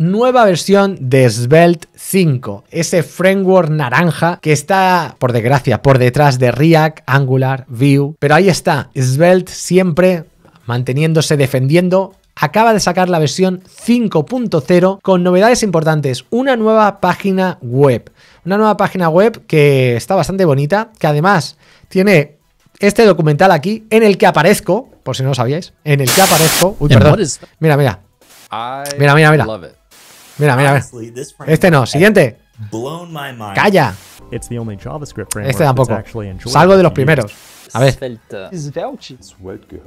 nueva versión de Svelte 5, ese framework naranja que está, por desgracia, por detrás de React, Angular, Vue, pero ahí está, Svelte siempre manteniéndose, defendiendo acaba de sacar la versión 5.0 con novedades importantes, una nueva página web, una nueva página web que está bastante bonita, que además tiene este documental aquí en el que aparezco, por si no lo sabíais, en el que aparezco, uy, perdón. Mira, mira. Mira, mira, mira. Mira, mira, mira. Este no, siguiente. Calla. Este tampoco. Salgo de los primeros. A ver.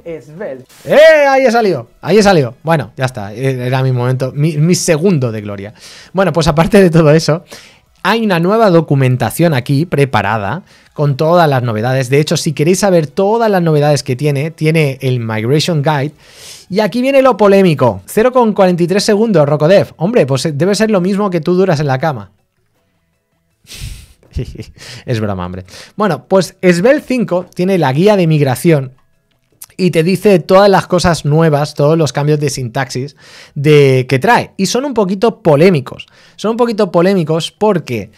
¡Eh! Ahí he salido. Ahí he salido. Bueno, ya está. Era mi momento, mi, mi segundo de gloria. Bueno, pues aparte de todo eso, hay una nueva documentación aquí preparada con todas las novedades. De hecho, si queréis saber todas las novedades que tiene, tiene el Migration Guide. Y aquí viene lo polémico. 0,43 segundos, Rocodev. Hombre, pues eh, debe ser lo mismo que tú duras en la cama. es broma, hombre. Bueno, pues Svel 5 tiene la guía de migración y te dice todas las cosas nuevas, todos los cambios de sintaxis de, que trae. Y son un poquito polémicos. Son un poquito polémicos porque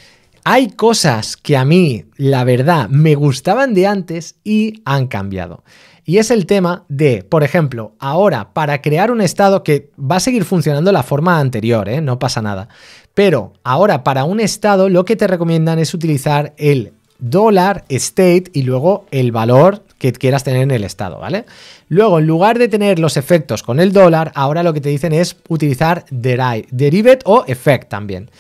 hay cosas que a mí, la verdad, me gustaban de antes y han cambiado. Y es el tema de, por ejemplo, ahora para crear un estado que va a seguir funcionando la forma anterior, ¿eh? no pasa nada. Pero ahora para un estado lo que te recomiendan es utilizar el dólar, state y luego el valor que quieras tener en el estado, ¿vale? Luego, en lugar de tener los efectos con el dólar, ahora lo que te dicen es utilizar derive, o effect también.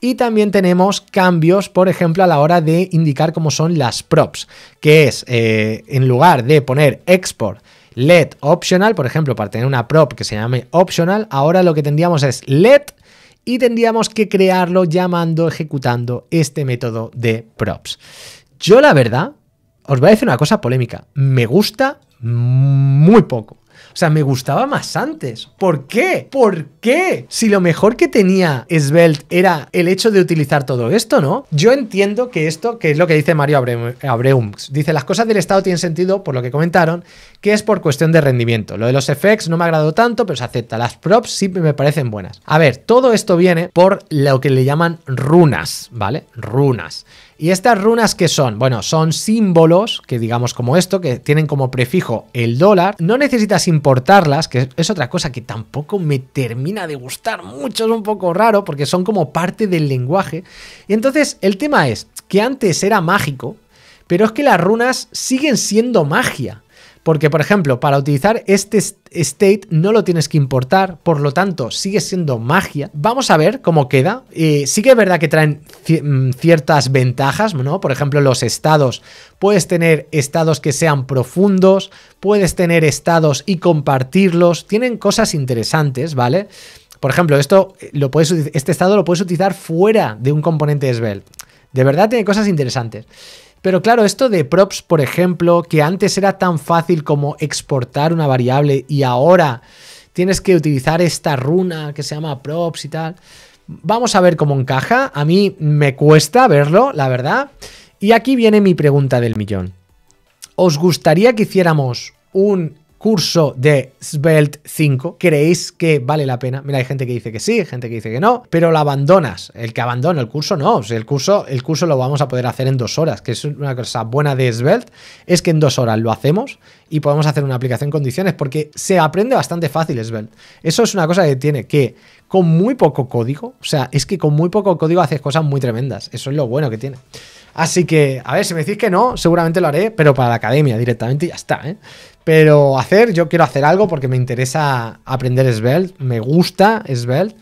Y también tenemos cambios, por ejemplo, a la hora de indicar cómo son las props, que es, eh, en lugar de poner export, let optional, por ejemplo, para tener una prop que se llame optional, ahora lo que tendríamos es let y tendríamos que crearlo llamando, ejecutando este método de props. Yo la verdad, os voy a decir una cosa polémica, me gusta muy poco. O sea, me gustaba más antes. ¿Por qué? ¿Por qué? Si lo mejor que tenía Svelte era el hecho de utilizar todo esto, ¿no? Yo entiendo que esto, que es lo que dice Mario Abreums, dice, las cosas del Estado tienen sentido, por lo que comentaron, que es por cuestión de rendimiento. Lo de los effects no me agradó tanto, pero se acepta. Las props sí me parecen buenas. A ver, todo esto viene por lo que le llaman runas, ¿vale? Runas. ¿Y estas runas qué son? Bueno, son símbolos, que digamos como esto, que tienen como prefijo el dólar. No necesitas importarlas, que es otra cosa que tampoco me termina de gustar mucho, es un poco raro, porque son como parte del lenguaje. Y entonces el tema es que antes era mágico, pero es que las runas siguen siendo magia. Porque, por ejemplo, para utilizar este state no lo tienes que importar, por lo tanto sigue siendo magia. Vamos a ver cómo queda. Eh, sí que es verdad que traen mm, ciertas ventajas, ¿no? Por ejemplo, los estados. Puedes tener estados que sean profundos, puedes tener estados y compartirlos. Tienen cosas interesantes, ¿vale? Por ejemplo, esto eh, lo puedes, este estado lo puedes utilizar fuera de un componente de Svelte. De verdad tiene cosas interesantes. Pero claro, esto de props, por ejemplo, que antes era tan fácil como exportar una variable y ahora tienes que utilizar esta runa que se llama props y tal. Vamos a ver cómo encaja. A mí me cuesta verlo, la verdad. Y aquí viene mi pregunta del millón. ¿Os gustaría que hiciéramos un curso de Svelte 5? ¿Creéis que vale la pena? Mira, hay gente que dice que sí, gente que dice que no, pero lo abandonas. El que abandona el curso no. el, curso, el curso lo vamos a poder hacer en dos horas, que es una cosa buena de Svelte, es que en dos horas lo hacemos y podemos hacer una aplicación en condiciones porque se aprende bastante fácil Svelte. Eso es una cosa que tiene que con muy poco código, o sea, es que con muy poco código haces cosas muy tremendas. Eso es lo bueno que tiene. Así que, a ver, si me decís que no, seguramente lo haré, pero para la academia directamente ya está, ¿eh? Pero hacer, yo quiero hacer algo porque me interesa aprender Svelte, me gusta Svelte.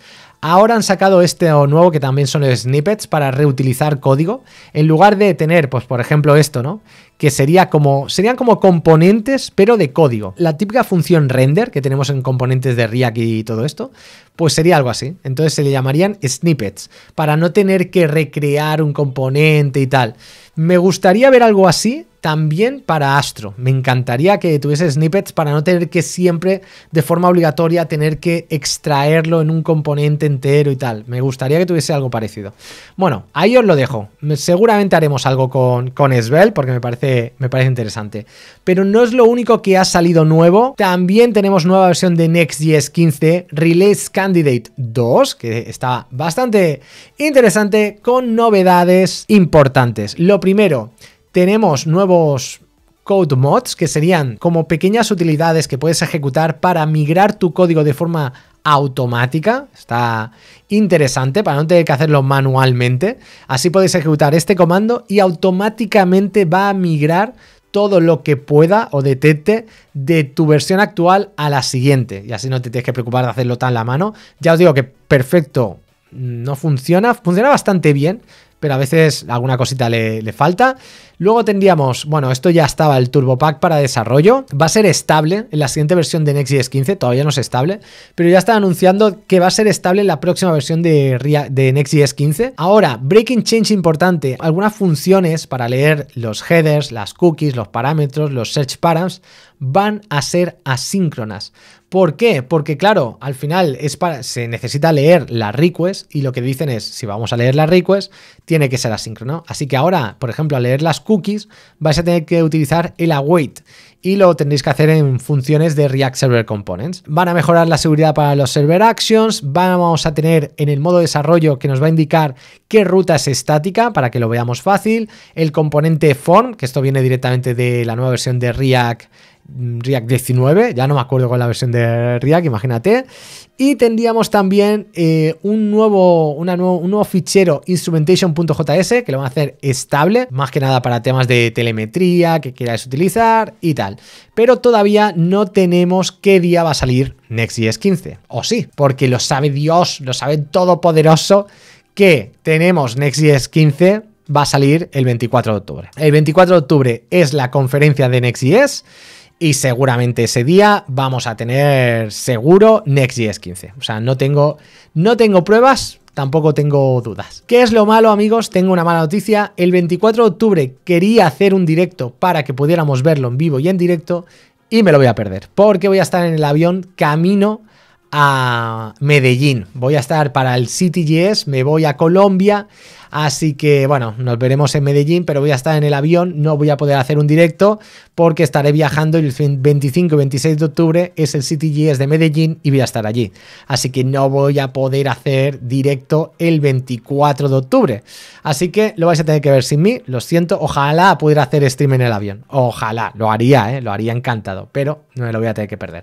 Ahora han sacado este nuevo que también son snippets para reutilizar código. En lugar de tener, pues por ejemplo, esto, ¿no? Que sería como. Serían como componentes, pero de código. La típica función render que tenemos en componentes de React y todo esto. Pues sería algo así. Entonces se le llamarían snippets. Para no tener que recrear un componente y tal. Me gustaría ver algo así también para Astro. Me encantaría que tuviese snippets para no tener que siempre de forma obligatoria tener que extraerlo en un componente entero y tal. Me gustaría que tuviese algo parecido. Bueno, ahí os lo dejo. Seguramente haremos algo con, con Svel porque me parece, me parece interesante. Pero no es lo único que ha salido nuevo. También tenemos nueva versión de Next.js 15, Release Candidate 2, que está bastante interesante con novedades importantes. Lo primero... Tenemos nuevos code mods, que serían como pequeñas utilidades que puedes ejecutar para migrar tu código de forma automática. Está interesante para no tener que hacerlo manualmente. Así podéis ejecutar este comando y automáticamente va a migrar todo lo que pueda o detecte de tu versión actual a la siguiente. Y así no te tienes que preocupar de hacerlo tan la mano. Ya os digo que perfecto no funciona, funciona bastante bien, pero a veces alguna cosita le, falta. Luego tendríamos, bueno, esto ya estaba el Turbo Pack para desarrollo. Va a ser estable en la siguiente versión de NextJS 15, todavía no es estable, pero ya está anunciando que va a ser estable en la próxima versión de, de NextJS 15. Ahora, breaking change importante, algunas funciones para leer los headers, las cookies, los parámetros, los search params, van a ser asíncronas. ¿Por qué? Porque claro, al final es para, se necesita leer la request y lo que dicen es, si vamos a leer la request, tiene que ser asíncrono. Así que ahora, por ejemplo, al leer las cookies, vais a tener que utilizar el await y lo tendréis que hacer en funciones de React Server Components. Van a mejorar la seguridad para los server actions, vamos a tener en el modo desarrollo que nos va a indicar qué ruta es estática para que lo veamos fácil, el componente form, que esto viene directamente de la nueva versión de React Mm, React 19, ya no me acuerdo con la versión de React, imagínate. Y tendríamos también eh, un, nuevo, una nuevo, un nuevo fichero instrumentation.js que lo van a hacer estable, más que nada para temas de telemetría que queráis utilizar y tal. Pero todavía no tenemos qué día va a salir Next.js 15. O sí, porque lo sabe Dios, lo sabe Todopoderoso que tenemos Next.js 15 va a salir el 24 de octubre. El 24 de octubre es la conferencia de Next.js y seguramente ese día vamos a tener seguro Next.js 15. O sea, no tengo, no tengo pruebas, tampoco tengo dudas. ¿Qué es lo malo, amigos? Tengo una mala noticia. El 24 de octubre quería hacer un directo para que pudiéramos verlo en vivo y en directo y me lo voy a perder porque voy a estar en el avión camino a Medellín. Voy a estar para el CityGS, me voy a Colombia, así que bueno, nos veremos en Medellín, pero voy a estar en el avión, no voy a poder hacer un directo porque estaré viajando el 25 y 26 de octubre es el CityGS de Medellín y voy a estar allí. Así que no voy a poder hacer directo el 24 de octubre. Así que lo vais a tener que ver sin mí, lo siento, ojalá pudiera hacer stream en el avión. Ojalá, lo haría, ¿eh? lo haría encantado, pero no me lo voy a tener que perder.